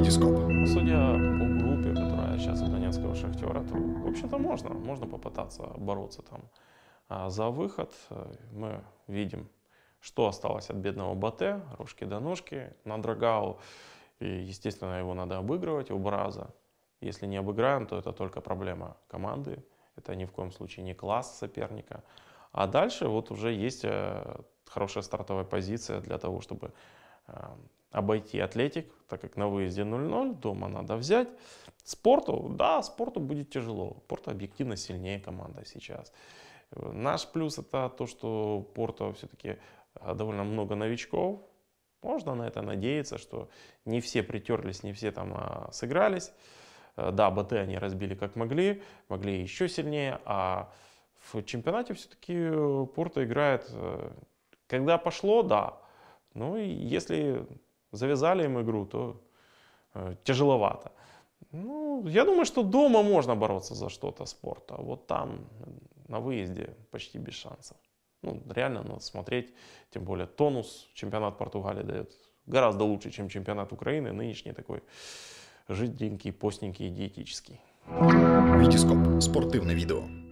витископ? Судя по группе, которая сейчас из Донецкого шахтера, то, в общем-то, можно. Можно попытаться бороться там а за выход. Мы видим, что осталось от бедного Бате, рожки до ножки. На Драгау, и, естественно, его надо обыгрывать, у Браза. Если не обыграем, то это только проблема команды. Это ни в коем случае не класс соперника. А дальше вот уже есть э, хорошая стартовая позиция для того, чтобы э, обойти Атлетик, так как на выезде 0-0, дома надо взять. Спорту, да, спорту будет тяжело. Порто объективно сильнее команда сейчас. Наш плюс это то, что Порто все-таки э, довольно много новичков. Можно на это надеяться, что не все притерлись, не все там а, сыгрались. Э, да, БТ они разбили как могли, могли еще сильнее, а в чемпионате все-таки Порто играет, э, когда пошло, да. Ну и если Завязали им игру, то э, тяжеловато. Ну, я думаю, что дома можно бороться за что-то спорта. А вот там, э, на выезде, почти без шансов. Ну, реально надо смотреть, тем более тонус чемпионат Португалии дает гораздо лучше, чем чемпионат Украины, нынешний такой жиденький, постненький, диетический. Витископ. Спортивное видео.